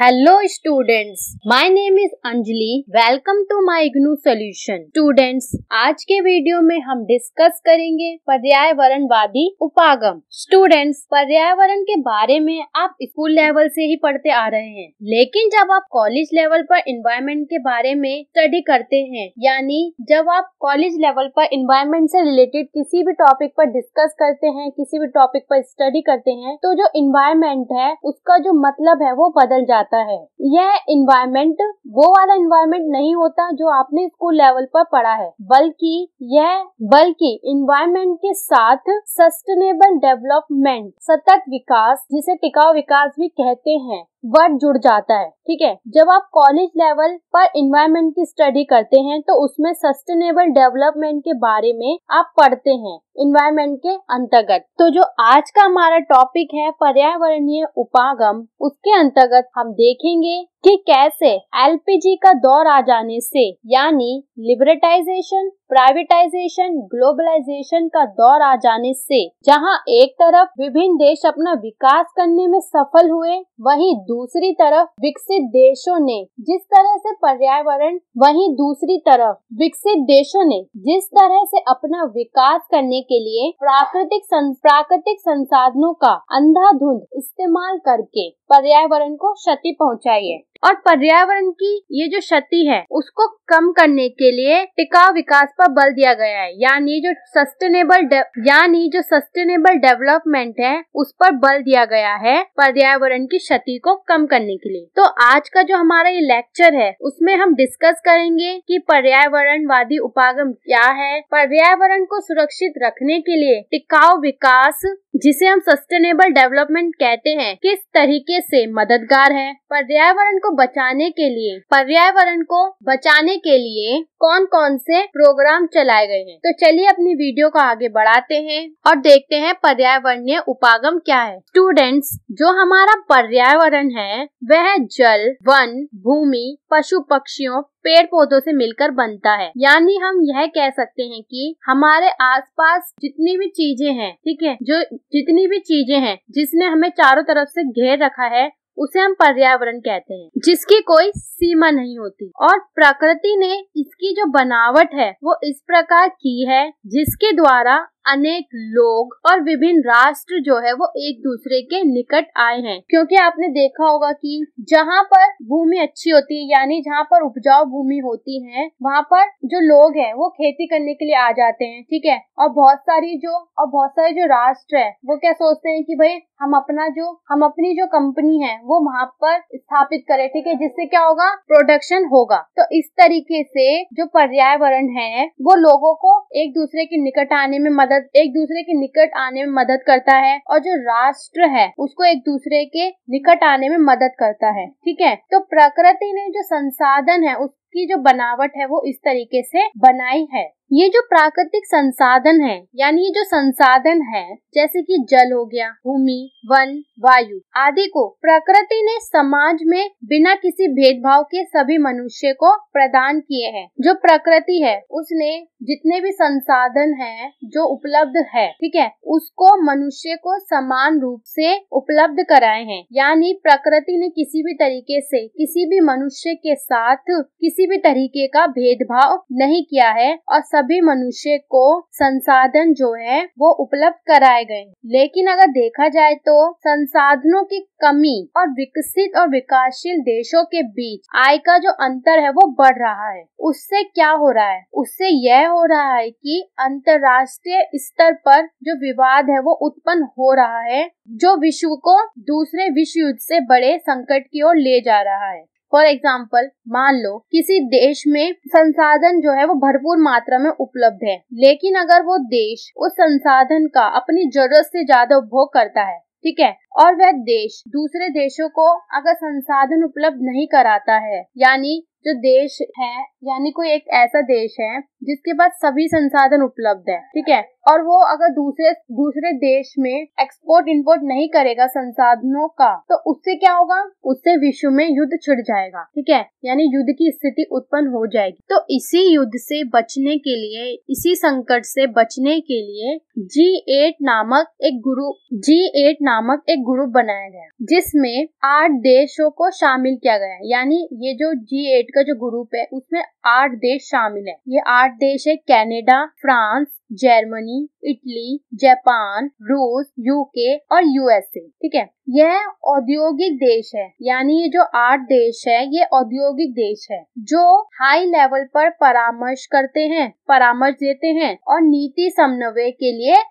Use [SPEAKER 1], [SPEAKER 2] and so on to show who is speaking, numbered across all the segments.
[SPEAKER 1] hello students my name is Anjali welcome to my IGNOU solution students आज के video में हम डिस्कस करेंगे पर्यावरणवादी उपागम स्टूडेंट्स पर्यावरण के बारे में आप स्कूल लेवल से ही पढ़ते आ रहे हैं लेकिन जब आप कॉलेज लेवल पर इन्वायरमेंट के बारे में स्टडी करते हैं यानी जब आप कॉलेज लेवल पर इन्वायरमेंट से रिलेटेड किसी भी टॉपिक पर डिस्कस करते हैं किसी भी टॉपिक पर स्टडी करते हैं तो जो इन्वायरमेंट है उसका जो मतलब है वो बदल जाता जाता है यह इन्वायरमेंट वो वाला इन्वायरमेंट नहीं होता जो आपने स्कूल लेवल पर पढ़ा है बल्कि यह बल्कि इन्वायरमेंट के साथ सस्टेनेबल डेवलपमेंट सतत विकास जिसे टिकाऊ विकास भी कहते हैं वर्ड जुड़ जाता है ठीक है जब आप कॉलेज लेवल पर इन्वायरमेंट की स्टडी करते हैं तो उसमें सस्टेनेबल डेवलपमेंट के बारे में आप पढ़ते हैं इन्वायरमेंट के अंतर्गत तो जो आज का हमारा टॉपिक है पर्यावरणीय उपागम उसके अंतर्गत हम देखेंगे कि कैसे एलपीजी का दौर आ जाने से यानी लिबरेटाइजेशन प्राइवेटाइजेशन ग्लोबलाइजेशन का दौर आ जाने से जहां एक तरफ विभिन्न देश अपना विकास करने में सफल हुए वहीं दूसरी तरफ विकसित देशों ने जिस तरह से पर्यावरण वहीं दूसरी तरफ विकसित देशों ने जिस तरह से अपना विकास करने के लिए प्राकृतिक सं, प्राकृतिक संसाधनों का अंधाधुंध इस्तेमाल करके पर्यावरण को क्षति पहुँचाई है और पर्यावरण की ये जो क्षति है उसको कम करने के लिए टिकाऊ विकास पर बल दिया गया है यानी जो सस्टेनेबल यानी जो सस्टेनेबल डेवलपमेंट है उस पर बल दिया गया है पर्यावरण की क्षति को कम करने के लिए तो आज का जो हमारा ये लेक्चर है उसमें हम डिस्कस करेंगे कि पर्यावरणवादी उपागम क्या है पर्यावरण को सुरक्षित रखने के लिए टिकाऊ विकास जिसे हम सस्टेनेबल डेवलपमेंट कहते हैं किस तरीके से मददगार है पर्यावरण को बचाने के लिए पर्यावरण को बचाने के लिए कौन कौन से प्रोग्राम प्रोग्राम चलाए गए हैं तो चलिए अपनी वीडियो को आगे बढ़ाते हैं और देखते हैं पर्यावरणीय उपागम क्या है स्टूडेंट्स जो हमारा पर्यावरण है वह जल वन भूमि पशु पक्षियों पेड़ पौधों से मिलकर बनता है यानी हम यह कह सकते हैं कि हमारे आसपास जितनी भी चीजें हैं ठीक है जो जितनी भी चीजें हैं जिसने हमें चारों तरफ से घेर रखा है उसे हम पर्यावरण कहते हैं जिसकी कोई सीमा नहीं होती और प्रकृति ने इसकी जो बनावट है वो इस प्रकार की है जिसके द्वारा अनेक लोग और विभिन्न राष्ट्र जो है वो एक दूसरे के निकट आए हैं क्योंकि आपने देखा होगा कि जहाँ पर भूमि अच्छी होती है यानी जहाँ पर उपजाऊ भूमि होती है वहाँ पर जो लोग हैं वो खेती करने के लिए आ जाते हैं ठीक है और बहुत सारी जो और बहुत सारे जो राष्ट्र है वो क्या सोचते हैं कि भाई हम अपना जो हम अपनी जो कंपनी है वो वहाँ पर स्थापित करें ठीक है जिससे क्या होगा प्रोडक्शन होगा तो इस तरीके से जो पर्यावरण है वो लोगों को एक दूसरे के निकट आने में मदद मदद एक दूसरे के निकट आने में मदद करता है और जो राष्ट्र है उसको एक दूसरे के निकट आने में मदद करता है ठीक है तो प्रकृति ने जो संसाधन है उसकी जो बनावट है वो इस तरीके से बनाई है ये जो प्राकृतिक संसाधन है यानी ये जो संसाधन है जैसे कि जल हो गया भूमि वन वायु आदि को प्रकृति ने समाज में बिना किसी भेदभाव के सभी मनुष्य को प्रदान किए हैं जो प्रकृति है उसने जितने भी संसाधन है जो उपलब्ध है ठीक है उसको मनुष्य को समान रूप से उपलब्ध कराए हैं यानी प्रकृति ने किसी भी तरीके से किसी भी मनुष्य के साथ किसी भी तरीके का भेदभाव नहीं किया है और सभी मनुष्य को संसाधन जो है वो उपलब्ध कराए गए लेकिन अगर देखा जाए तो संसाधनों की कमी और विकसित और विकासशील देशों के बीच आय का जो अंतर है वो बढ़ रहा है उससे क्या हो रहा है उससे यह हो रहा है कि अंतर्राष्ट्रीय स्तर पर जो विवाद है वो उत्पन्न हो रहा है जो विश्व को दूसरे विश्व युद्ध से बड़े संकट की ओर ले जा रहा है फॉर एग्जाम्पल मान लो किसी देश में संसाधन जो है वो भरपूर मात्रा में उपलब्ध है लेकिन अगर वो देश उस संसाधन का अपनी जरूरत से ज्यादा उपभोग करता है ठीक है और वह देश दूसरे देशों को अगर संसाधन उपलब्ध नहीं कराता है यानी जो देश है यानी कोई एक ऐसा देश है जिसके पास सभी संसाधन उपलब्ध है ठीक है और वो अगर दूसरे दूसरे देश में एक्सपोर्ट इंपोर्ट नहीं करेगा संसाधनों का तो उससे क्या होगा उससे विश्व में युद्ध छिड़ जाएगा ठीक है यानी युद्ध की स्थिति उत्पन्न हो जाएगी तो इसी युद्ध से बचने के लिए इसी संकट से बचने के लिए जी एट नामक एक गुरु जी एट नामक एक ग्रुप बनाया गया जिसमें आठ देशों को शामिल किया गया यानी ये जो जी एट समिट का जो ग्रुप है उसमें आठ देश शामिल है ये आठ देश है Canada France Germany Italy Japan रूस यूके और यूएसए ठीक है यह औद्योगिक देश है यानी ये जो आठ देश है ये औद्योगिक देश है जो हाई लेवल पर परामर्श करते हैं परामर्श देते हैं और नीति समन्वय के लिए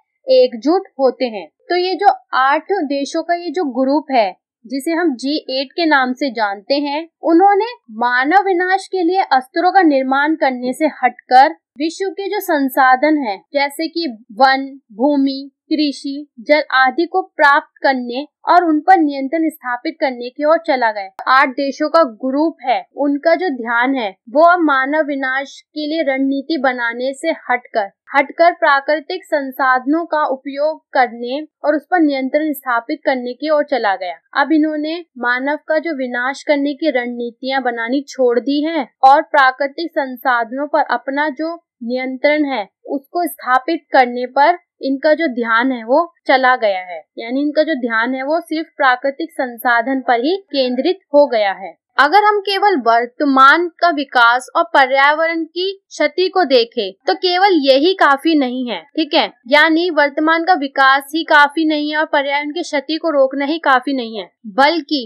[SPEAKER 1] एकजुट होते हैं तो ये जो आठ देशों का ये जो ग्रुप है जिसे हम जी एट के नाम से जानते हैं उन्होंने मानव विनाश के लिए अस्त्रों का निर्माण करने से हटकर विश्व के जो संसाधन हैं जैसे कि वन भूमि कृषि जल आदि को प्राप्त करने और उन पर नियंत्रण स्थापित करने की ओर चला गया आठ देशों का ग्रुप है उनका जो ध्यान है वो अब मानव विनाश के लिए रणनीति बनाने से हटकर हटकर प्राकृतिक संसाधनों का उपयोग करने और उस पर नियंत्रण स्थापित करने की ओर चला गया अब इन्होंने मानव का जो विनाश करने की रणनीतियां बनानी छोड़ दी हैं और प्राकृतिक संसाधनों पर अपना जो नियंत्रण है उसको स्थापित करने पर इनका जो ध्यान है वो चला गया है यानी इनका जो ध्यान है वो सिर्फ प्राकृतिक संसाधन पर ही केंद्रित हो गया है अगर हम केवल वर्तमान का विकास और पर्यावरण की क्षति को देखें तो केवल यही काफी नहीं है ठीक है यानी वर्तमान का विकास ही काफी नहीं है और पर्यावरण की क्षति को रोकना ही काफी नहीं है बल्कि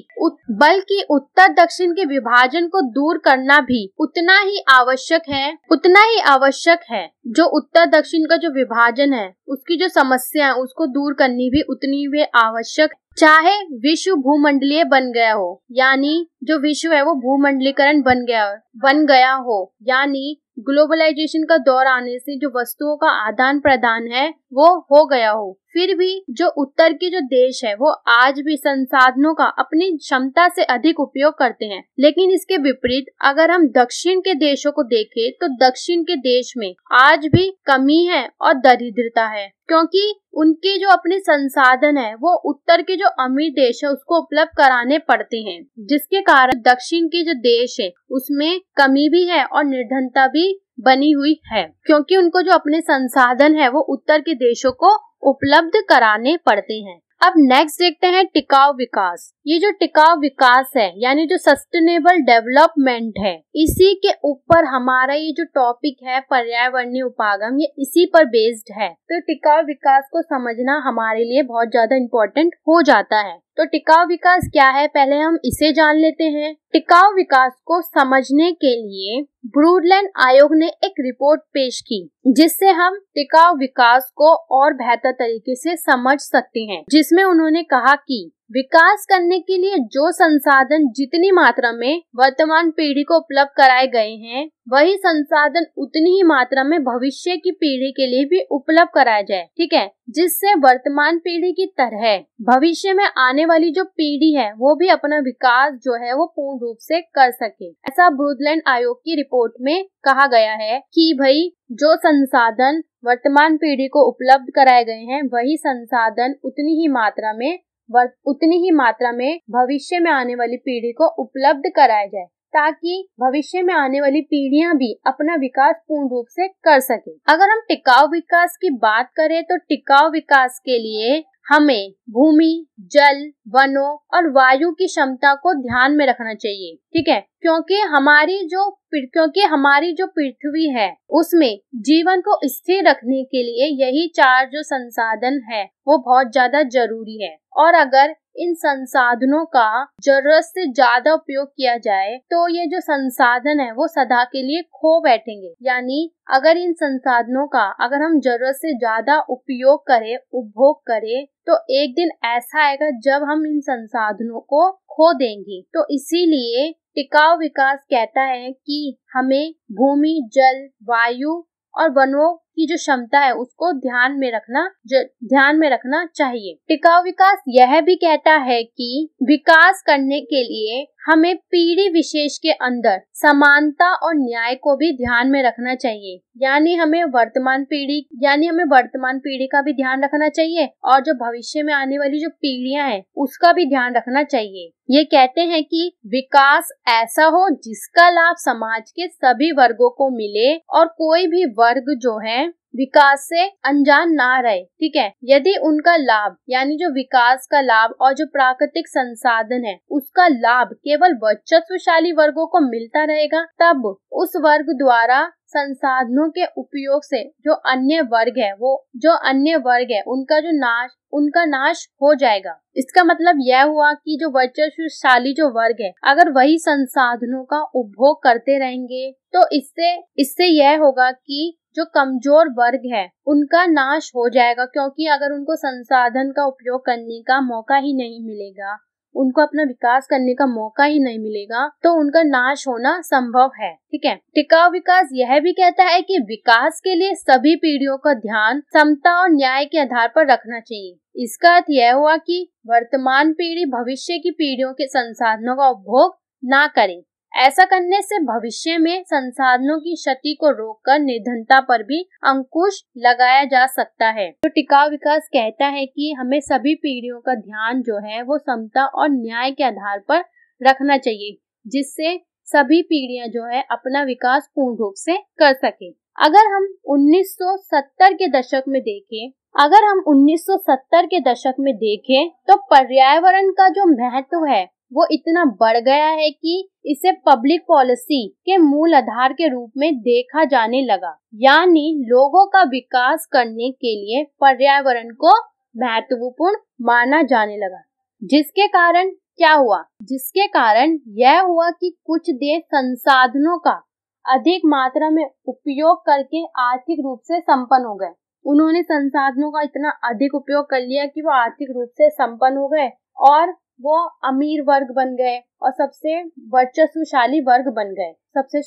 [SPEAKER 1] बल्कि उत्तर दक्षिण के विभाजन को दूर करना भी उतना ही आवश्यक है उतना ही आवश्यक है जो उत्तर दक्षिण का जो विभाजन है उसकी जो समस्या है उसको दूर करनी भी उतनी ही आवश्यक चाहे विश्व भूमंडलीय बन गया हो यानी जो विश्व है वो भूमंडलीकरण बन गया बन गया हो यानी ग्लोबलाइजेशन का दौर आने से जो वस्तुओं का आदान प्रदान है वो हो गया हो फिर भी जो उत्तर के जो देश है वो आज भी संसाधनों का अपनी क्षमता से अधिक उपयोग करते हैं लेकिन इसके विपरीत अगर हम दक्षिण के देशों को देखें तो दक्षिण के देश में आज भी कमी है और दरिद्रता है क्योंकि उनके जो अपने संसाधन है वो उत्तर के जो अमीर देश है उसको उपलब्ध कराने पड़ते हैं जिसके कारण दक्षिण के जो देश है उसमें कमी भी है और निर्धनता भी बनी हुई है क्योंकि उनको जो अपने संसाधन है वो उत्तर के देशों को उपलब्ध कराने पड़ते हैं अब नेक्स्ट देखते हैं टिकाऊ विकास ये जो टिकाऊ विकास है यानी जो सस्टेनेबल डेवलपमेंट है इसी के ऊपर हमारा ये जो टॉपिक है पर्यावरणीय उपागम ये इसी पर बेस्ड है तो टिकाऊ विकास को समझना हमारे लिए बहुत ज्यादा इम्पोर्टेंट हो जाता है तो टिकाऊ विकास क्या है पहले हम इसे जान लेते हैं टिकाऊ विकास को समझने के लिए ब्रूडलैंड आयोग ने एक रिपोर्ट पेश की जिससे हम टिकाऊ विकास को और बेहतर तरीके से समझ सकते हैं जिसमें उन्होंने कहा कि विकास करने के लिए जो संसाधन जितनी मात्रा में वर्तमान पीढ़ी को उपलब्ध कराए गए हैं वही संसाधन उतनी ही मात्रा में भविष्य की पीढ़ी के लिए भी उपलब्ध कराया जाए ठीक है जिससे वर्तमान पीढ़ी की तरह भविष्य में आने वाली जो पीढ़ी है वो भी अपना विकास जो है वो पूर्ण रूप से कर सके ऐसा ब्रूदलैंड आयोग की रिपोर्ट में कहा गया है कि भाई जो संसाधन वर्तमान पीढ़ी को उपलब्ध कराए गए हैं वही संसाधन उतनी ही मात्रा में उतनी ही मात्रा में भविष्य में आने वाली पीढ़ी को उपलब्ध कराया जाए ताकि भविष्य में आने वाली पीढ़ियां भी अपना विकास पूर्ण रूप से कर सके अगर हम टिकाऊ विकास की बात करें तो टिकाऊ विकास के लिए हमें भूमि जल वनों और वायु की क्षमता को ध्यान में रखना चाहिए ठीक है क्योंकि हमारी जो क्योंकि हमारी जो पृथ्वी है उसमें जीवन को स्थिर रखने के लिए यही चार जो संसाधन है वो बहुत ज्यादा जरूरी है और अगर इन संसाधनों का जरूरत से ज्यादा उपयोग किया जाए तो ये जो संसाधन है वो सदा के लिए खो बैठेंगे यानी अगर इन संसाधनों का अगर हम जरूरत से ज्यादा उपयोग करें उपभोग करें तो एक दिन ऐसा आएगा जब हम इन संसाधनों को खो देंगे तो इसीलिए टिकाऊ विकास कहता है कि हमें भूमि जल वायु और वनों की जो क्षमता है उसको ध्यान में रखना ध्यान में रखना चाहिए टिकाऊ विकास यह भी कहता है कि विकास करने के लिए हमें पीढ़ी विशेष के अंदर समानता और न्याय को भी ध्यान में रखना चाहिए यानी हमें वर्तमान पीढ़ी यानी हमें वर्तमान पीढ़ी का भी ध्यान रखना चाहिए और जो भविष्य में आने वाली जो पीढ़ियां हैं उसका भी ध्यान रखना चाहिए ये कहते हैं कि विकास ऐसा हो जिसका लाभ समाज के सभी वर्गों को मिले और कोई भी वर्ग जो है विकास से अनजान ना रहे ठीक है यदि उनका लाभ यानी जो विकास का लाभ और जो प्राकृतिक संसाधन है उसका लाभ केवल वर्चस्वशाली वर्गों को मिलता रहेगा तब उस वर्ग द्वारा संसाधनों के उपयोग से जो अन्य वर्ग है वो जो अन्य वर्ग है उनका जो नाश उनका नाश हो जाएगा इसका मतलब यह हुआ कि जो वर्चस्वशाली जो वर्ग है अगर वही संसाधनों का उपभोग करते रहेंगे तो इससे इससे यह होगा कि जो कमजोर वर्ग है उनका नाश हो जाएगा क्योंकि अगर उनको संसाधन का उपयोग करने का मौका ही नहीं मिलेगा उनको अपना विकास करने का मौका ही नहीं मिलेगा तो उनका नाश होना संभव है ठीक है टिकाऊ विकास यह भी कहता है कि विकास के लिए सभी पीढ़ियों का ध्यान समता और न्याय के आधार पर रखना चाहिए इसका अर्थ यह हुआ कि वर्तमान पीढ़ी भविष्य की पीढ़ियों के संसाधनों का उपभोग ना करें ऐसा करने से भविष्य में संसाधनों की क्षति को रोककर निर्धनता पर भी अंकुश लगाया जा सकता है तो टिकाऊ विकास कहता है कि हमें सभी पीढ़ियों का ध्यान जो है वो समता और न्याय के आधार पर रखना चाहिए जिससे सभी पीढ़ियां जो है अपना विकास पूर्ण रूप से कर सके अगर हम 1970 के दशक में देखें अगर हम 1970 के दशक में देखें तो पर्यावरण का जो महत्व है वो इतना बढ़ गया है कि इसे पब्लिक पॉलिसी के मूल आधार के रूप में देखा जाने लगा यानी लोगों का विकास करने के लिए पर्यावरण को महत्वपूर्ण माना जाने लगा जिसके कारण क्या हुआ जिसके कारण यह हुआ कि कुछ देश संसाधनों का अधिक मात्रा में उपयोग करके आर्थिक रूप से संपन्न हो गए उन्होंने संसाधनों का इतना अधिक उपयोग कर लिया कि वो आर्थिक रूप से संपन्न हो गए और वो अमीर वर्ग बन गए और सबसे वर्चस्वशाली वर्ग बन गए सबसे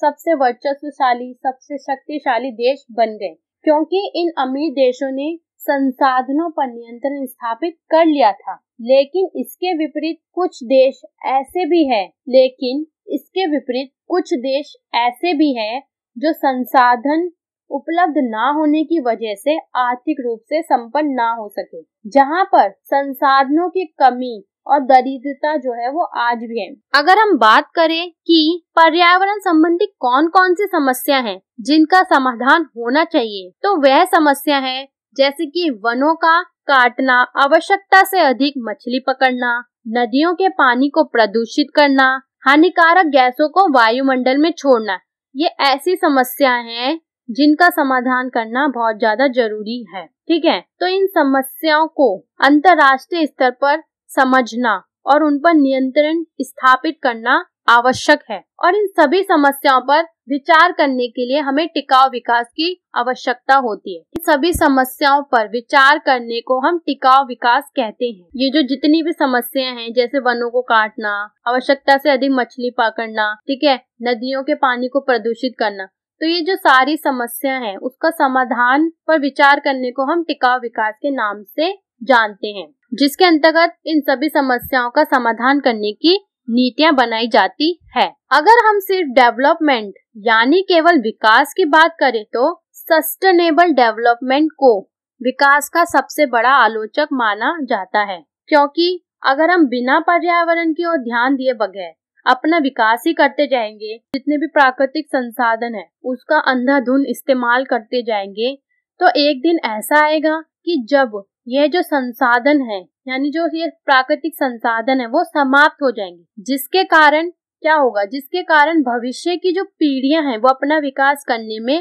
[SPEAKER 1] सबसे वर्चस्वशाली सबसे शक्तिशाली देश बन गए क्योंकि इन अमीर देशों ने संसाधनों पर नियंत्रण स्थापित कर लिया था लेकिन इसके विपरीत कुछ देश ऐसे भी हैं लेकिन इसके विपरीत कुछ देश ऐसे भी हैं जो संसाधन उपलब्ध ना होने की वजह से आर्थिक रूप से संपन्न ना हो सके जहाँ पर संसाधनों की कमी और दरिद्रता जो है वो आज भी है अगर हम बात करें कि पर्यावरण संबंधी कौन कौन सी समस्या हैं जिनका समाधान होना चाहिए तो वह समस्या है जैसे कि वनों का काटना आवश्यकता से अधिक मछली पकड़ना नदियों के पानी को प्रदूषित करना हानिकारक गैसों को वायुमंडल में छोड़ना ये ऐसी समस्या है जिनका समाधान करना बहुत ज्यादा जरूरी है ठीक है तो इन समस्याओं को अंतर्राष्ट्रीय स्तर पर समझना और उन पर नियंत्रण स्थापित करना आवश्यक है और इन सभी समस्याओं पर विचार करने के लिए हमें टिकाऊ विकास की आवश्यकता होती है इन सभी समस्याओं पर विचार करने को हम टिकाऊ विकास कहते हैं ये जो जितनी भी समस्याएं हैं जैसे वनों को काटना आवश्यकता से अधिक मछली पकड़ना ठीक है नदियों के पानी को प्रदूषित करना तो ये जो सारी समस्या है उसका समाधान पर विचार करने को हम टिकाऊ विकास के नाम से जानते हैं जिसके अंतर्गत इन सभी समस्याओं का समाधान करने की नीतियाँ बनाई जाती है अगर हम सिर्फ डेवलपमेंट यानी केवल विकास की बात करें तो सस्टेनेबल डेवलपमेंट को विकास का सबसे बड़ा आलोचक माना जाता है क्योंकि अगर हम बिना पर्यावरण की ओर ध्यान दिए बगैर अपना विकास ही करते जाएंगे जितने भी प्राकृतिक संसाधन है उसका अंधाधुन इस्तेमाल करते जाएंगे तो एक दिन ऐसा आएगा कि जब यह जो संसाधन है यानी जो ये प्राकृतिक संसाधन है वो समाप्त हो जाएंगे जिसके कारण क्या होगा जिसके कारण भविष्य की जो पीढ़ियां हैं वो अपना विकास करने में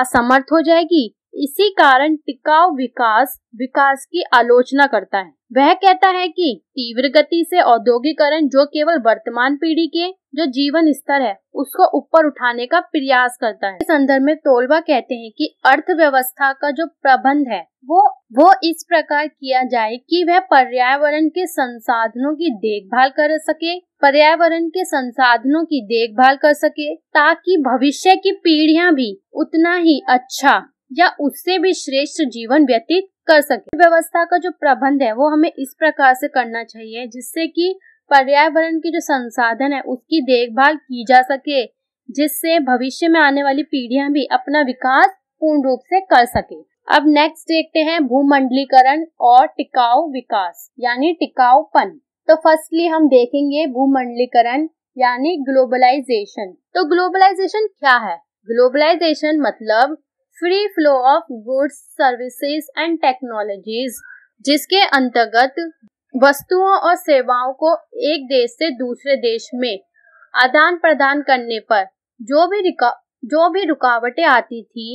[SPEAKER 1] असमर्थ हो जाएगी इसी कारण टिकाऊ विकास विकास की आलोचना करता है वह कहता है कि तीव्र गति से औद्योगिकरण जो केवल वर्तमान पीढ़ी के जो जीवन स्तर है उसको ऊपर उठाने का प्रयास करता है इस संदर्भ में तोलवा कहते हैं कि अर्थव्यवस्था का जो प्रबंध है वो वो इस प्रकार किया जाए कि वह पर्यावरण के संसाधनों की देखभाल कर सके पर्यावरण के संसाधनों की देखभाल कर सके ताकि भविष्य की पीढ़ियां भी उतना ही अच्छा या उससे भी श्रेष्ठ जीवन व्यतीत कर सके व्यवस्था का जो प्रबंध है वो हमें इस प्रकार से करना चाहिए जिससे कि पर्यावरण के जो संसाधन है उसकी देखभाल की जा सके जिससे भविष्य में आने वाली पीढ़ियां भी अपना विकास पूर्ण रूप से कर सके अब नेक्स्ट देखते हैं भूमंडलीकरण और टिकाऊ विकास यानी टिकाऊपन तो फर्स्टली हम देखेंगे भूमंडलीकरण यानी ग्लोबलाइजेशन तो ग्लोबलाइजेशन क्या है ग्लोबलाइजेशन मतलब free flow of goods services and technologies जिसके अंतर्गत वस्तुओं और सेवाओं को एक देश से दूसरे देश में आदान प्रदान करने पर जो भी जो भी रुकावटें आती थी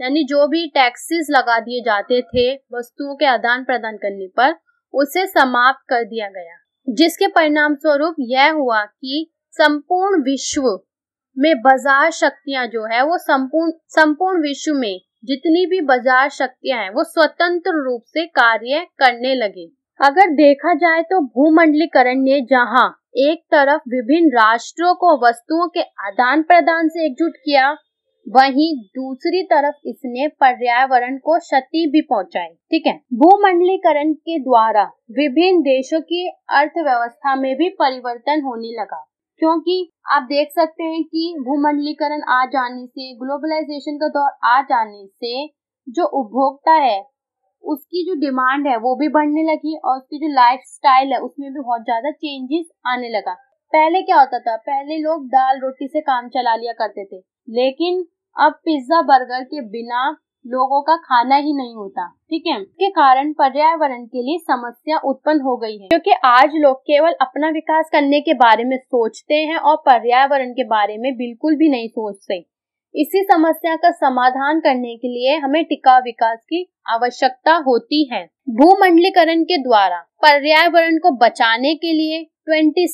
[SPEAKER 1] यानी जो भी टैक्सेस लगा दिए जाते थे वस्तुओं के आदान प्रदान करने पर उसे समाप्त कर दिया गया जिसके परिणाम स्वरूप यह हुआ कि संपूर्ण विश्व में बाजार शक्तियां जो है वो संपूर्ण संपूर्ण विश्व में जितनी भी बाजार शक्तियां हैं वो स्वतंत्र रूप से कार्य करने लगे अगर देखा जाए तो भूमंडलीकरण ने जहां एक तरफ विभिन्न राष्ट्रों को वस्तुओं के आदान प्रदान से एकजुट किया वहीं दूसरी तरफ इसने पर्यावरण को क्षति भी पहुंचाई ठीक है भूमंडलीकरण के द्वारा विभिन्न देशों की अर्थव्यवस्था में भी परिवर्तन होने लगा क्योंकि आप देख सकते हैं कि भूमंडलीकरण आ जाने से ग्लोबलाइजेशन का दौर आ जाने से जो उपभोक्ता है उसकी जो डिमांड है वो भी बढ़ने लगी और उसकी जो लाइफ स्टाइल है उसमें भी बहुत ज्यादा चेंजेस आने लगा पहले क्या होता था पहले लोग दाल रोटी से काम चला लिया करते थे लेकिन अब पिज्जा बर्गर के बिना लोगों का खाना ही नहीं होता ठीक है इसके कारण पर्यावरण के लिए समस्या उत्पन्न हो गई है क्योंकि आज लोग केवल अपना विकास करने के बारे में सोचते हैं और पर्यावरण के बारे में बिल्कुल भी नहीं सोचते इसी समस्या का समाधान करने के लिए हमें टिकाऊ विकास की आवश्यकता होती है भूमंडलीकरण के द्वारा पर्यावरण को बचाने के लिए ट्वेंटी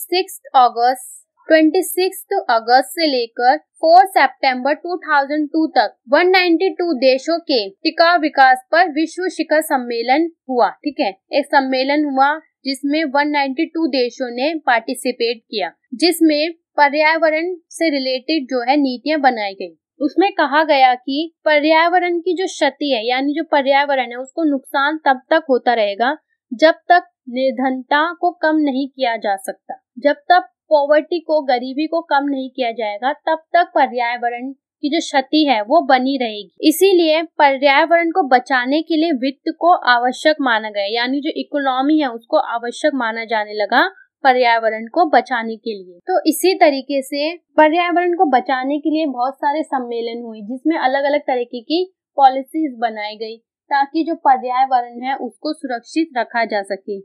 [SPEAKER 1] अगस्त 26 अगस्त से लेकर 4 सितंबर 2002 तक 192 देशों के टिकाऊ विकास पर विश्व शिखर सम्मेलन हुआ ठीक है एक सम्मेलन हुआ जिसमें 192 देशों ने पार्टिसिपेट किया जिसमें पर्यावरण से रिलेटेड जो है नीतियां बनाई गई उसमें कहा गया कि पर्यावरण की जो क्षति है यानी जो पर्यावरण है उसको नुकसान तब तक होता रहेगा जब तक निर्धनता को कम नहीं किया जा सकता जब तक पॉवर्टी को गरीबी को कम नहीं किया जाएगा तब तक पर्यावरण की जो क्षति है वो बनी रहेगी इसीलिए पर्यावरण को बचाने के लिए वित्त को आवश्यक माना गया यानी जो इकोनॉमी है उसको आवश्यक माना जाने लगा पर्यावरण को बचाने के लिए तो इसी तरीके से पर्यावरण को बचाने के लिए बहुत सारे सम्मेलन हुए जिसमें अलग अलग तरीके की पॉलिसीज बनाई गई ताकि जो पर्यावरण है उसको सुरक्षित रखा जा सके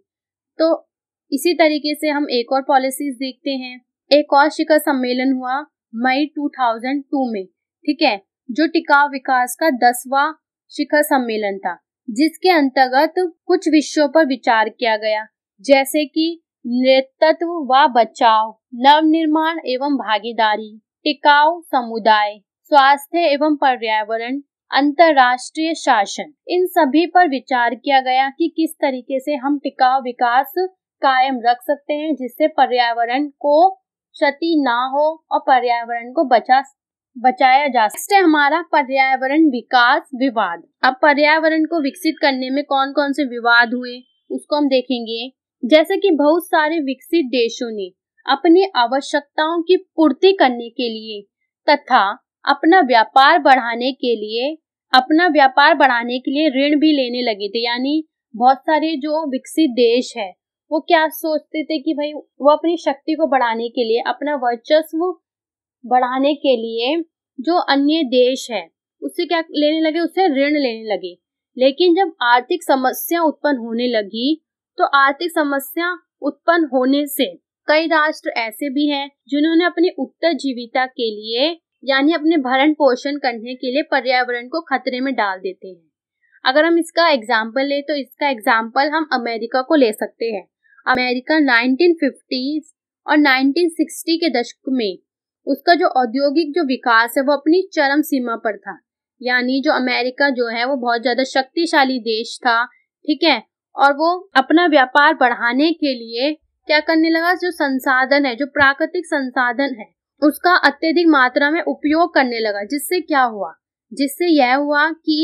[SPEAKER 1] तो इसी तरीके से हम एक और पॉलिसीज देखते हैं एक और शिखर सम्मेलन हुआ मई 2002 में ठीक है जो टिकाऊ विकास का दसवा शिखर सम्मेलन था जिसके अंतर्गत कुछ विषयों पर विचार किया गया जैसे कि नेतृत्व व बचाव नवनिर्माण एवं भागीदारी टिकाऊ समुदाय स्वास्थ्य एवं पर्यावरण अंतर्राष्ट्रीय शासन इन सभी पर विचार किया गया कि किस तरीके से हम टिकाऊ विकास कायम रख सकते हैं जिससे पर्यावरण को क्षति ना हो और पर्यावरण को बचा बचाया जा नेक्स्ट है हमारा पर्यावरण विकास विवाद अब पर्यावरण को विकसित करने में कौन कौन से विवाद हुए उसको हम देखेंगे जैसे कि बहुत सारे विकसित देशों ने अपनी आवश्यकताओं की पूर्ति करने के लिए तथा अपना व्यापार बढ़ाने के लिए अपना व्यापार बढ़ाने के लिए ऋण भी लेने लगे थे यानी बहुत सारे जो विकसित देश है वो क्या सोचते थे कि भाई वो अपनी शक्ति को बढ़ाने के लिए अपना वर्चस्व बढ़ाने के लिए जो अन्य देश है उससे क्या लेने लगे उससे ऋण लेने लगे लेकिन जब आर्थिक समस्या उत्पन्न होने लगी तो आर्थिक समस्या उत्पन्न होने से कई राष्ट्र ऐसे भी हैं जिन्होंने अपनी उत्तर जीविता के लिए यानी अपने भरण पोषण करने के लिए पर्यावरण को खतरे में डाल देते हैं अगर हम इसका एग्जाम्पल ले तो इसका एग्जाम्पल हम अमेरिका को ले सकते हैं अमेरिका 1950s और 1960 के दशक में उसका जो औद्योगिक जो विकास है वो अपनी चरम सीमा पर था यानी जो अमेरिका जो है वो बहुत ज्यादा शक्तिशाली देश था ठीक है और वो अपना व्यापार बढ़ाने के लिए क्या करने लगा जो संसाधन है जो प्राकृतिक संसाधन है उसका अत्यधिक मात्रा में उपयोग करने लगा जिससे क्या हुआ जिससे यह हुआ कि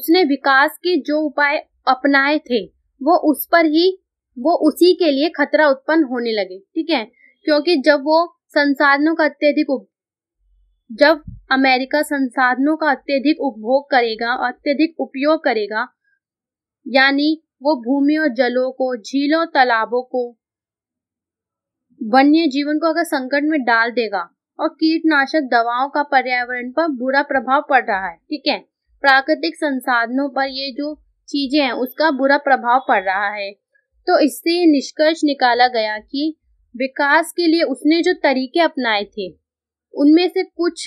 [SPEAKER 1] उसने विकास के जो उपाय अपनाए थे वो उस पर ही वो उसी के लिए खतरा उत्पन्न होने लगे ठीक है क्योंकि जब वो संसाधनों का अत्यधिक जब अमेरिका संसाधनों का अत्यधिक उपभोग करेगा और अत्यधिक उपयोग करेगा यानी वो भूमि और जलों को झीलों तालाबों को वन्य जीवन को अगर संकट में डाल देगा और कीटनाशक दवाओं का पर्यावरण पर बुरा प्रभाव पड़ रहा है ठीक है प्राकृतिक संसाधनों पर ये जो चीजें हैं उसका बुरा प्रभाव पड़ रहा है तो इससे निष्कर्ष निकाला गया कि विकास के लिए उसने जो तरीके अपनाए थे उनमें से कुछ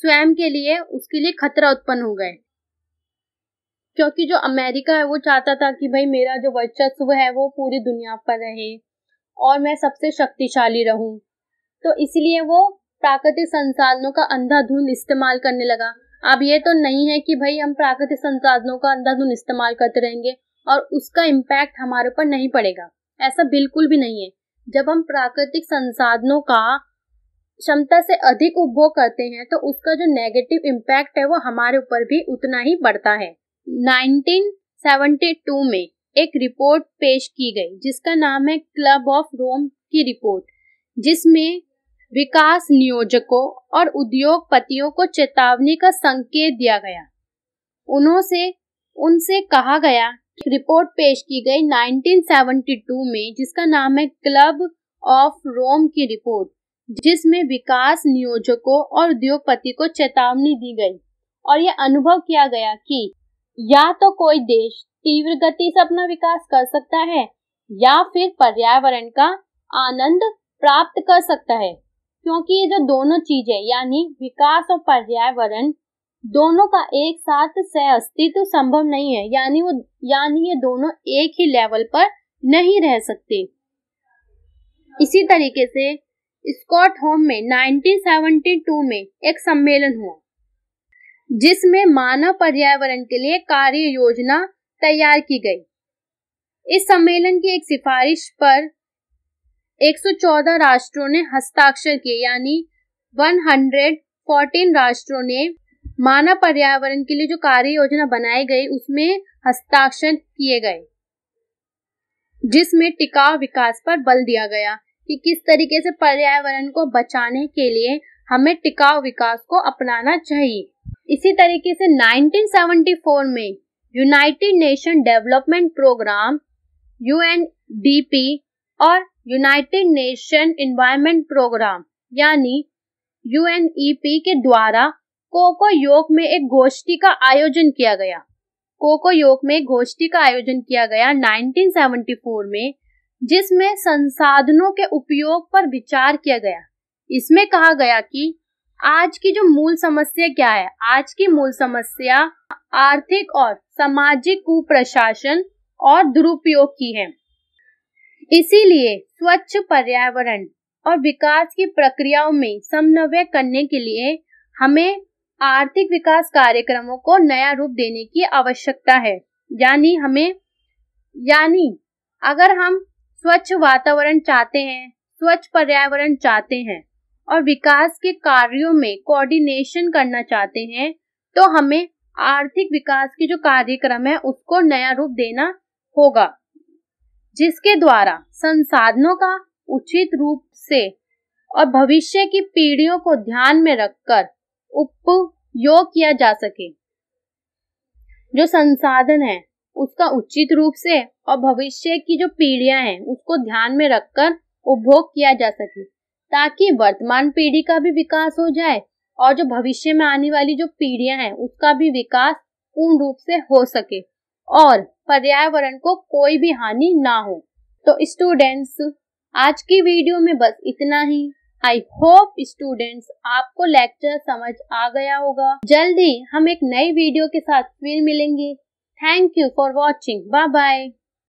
[SPEAKER 1] स्वयं के लिए उसके लिए खतरा उत्पन्न हो गए क्योंकि जो अमेरिका है वो चाहता था कि भाई मेरा जो वर्चस्व है वो पूरी दुनिया पर रहे और मैं सबसे शक्तिशाली रहूं तो इसलिए वो प्राकृतिक संसाधनों का अंधाधुंध इस्तेमाल करने लगा अब ये तो नहीं है कि भाई हम प्राकृतिक संसाधनों का अंधाधुंध इस्तेमाल करते रहेंगे और उसका इम्पैक्ट हमारे ऊपर नहीं पड़ेगा ऐसा बिल्कुल भी नहीं है जब हम प्राकृतिक संसाधनों का क्षमता से अधिक उपभोग करते हैं तो उसका जो नेगेटिव इम्पैक्ट है वो हमारे ऊपर भी उतना ही बढ़ता है 1972 में एक रिपोर्ट पेश की गई जिसका नाम है क्लब ऑफ रोम की रिपोर्ट जिसमें विकास नियोजकों और उद्योगपतियों को चेतावनी का संकेत दिया गया उन्होंने उनसे कहा गया रिपोर्ट पेश की गई 1972 में जिसका नाम है क्लब ऑफ रोम की रिपोर्ट जिसमें विकास नियोजकों और उद्योगपति को चेतावनी दी गई और यह अनुभव किया गया कि या तो कोई देश तीव्र गति से अपना विकास कर सकता है या फिर पर्यावरण का आनंद प्राप्त कर सकता है क्योंकि ये जो दोनों चीजें यानी विकास और पर्यावरण दोनों का एक साथ सह अस्तित्व संभव नहीं है यानी वो यानी ये दोनों एक ही लेवल पर नहीं रह सकते इसी तरीके से स्कॉट होम में 1972 में एक सम्मेलन हुआ जिसमें मानव पर्यावरण के लिए कार्य योजना तैयार की गई इस सम्मेलन की एक सिफारिश पर 114 राष्ट्रों ने हस्ताक्षर किए यानी 114 राष्ट्रों ने मानव पर्यावरण के लिए जो कार्य योजना बनाई गई उसमें हस्ताक्षर किए गए जिसमें टिकाऊ विकास पर बल दिया गया कि किस तरीके से पर्यावरण को बचाने के लिए हमें टिकाऊ विकास को अपनाना चाहिए इसी तरीके से 1974 में यूनाइटेड नेशन डेवलपमेंट प्रोग्राम यू और यूनाइटेड नेशन इन्वायरमेंट प्रोग्राम यानी यूएनईपी के द्वारा कोको योग में एक गोष्ठी का आयोजन किया गया कोको योग में गोष्ठी का आयोजन किया गया 1974 में जिसमें संसाधनों के उपयोग पर विचार किया गया इसमें कहा गया कि आज की जो मूल समस्या क्या है आज की मूल समस्या आर्थिक और सामाजिक कुप्रशासन और दुरुपयोग की है इसीलिए स्वच्छ पर्यावरण और विकास की प्रक्रियाओं में समन्वय करने के लिए हमें आर्थिक विकास कार्यक्रमों को नया रूप देने की आवश्यकता है यानी हमें यानी अगर हम स्वच्छ वातावरण चाहते हैं स्वच्छ पर्यावरण चाहते हैं और विकास के कार्यों में कोऑर्डिनेशन करना चाहते हैं तो हमें आर्थिक विकास के जो कार्यक्रम है उसको नया रूप देना होगा जिसके द्वारा संसाधनों का उचित रूप से और भविष्य की पीढ़ियों को ध्यान में रखकर उपयोग किया जा सके जो संसाधन है उसका उचित रूप से और भविष्य की जो पीढ़ियां हैं उसको ध्यान में रखकर उपभोग किया जा सके ताकि वर्तमान पीढ़ी का भी विकास हो जाए और जो भविष्य में आने वाली जो पीढ़ियां हैं उसका भी विकास पूर्ण रूप से हो सके और पर्यावरण को कोई भी हानि ना हो तो स्टूडेंट्स आज की वीडियो में बस इतना ही आई होप स्टूडेंट्स आपको लेक्चर समझ आ गया होगा जल्दी हम एक नई वीडियो के साथ फिर मिलेंगे thank you for watching bye bye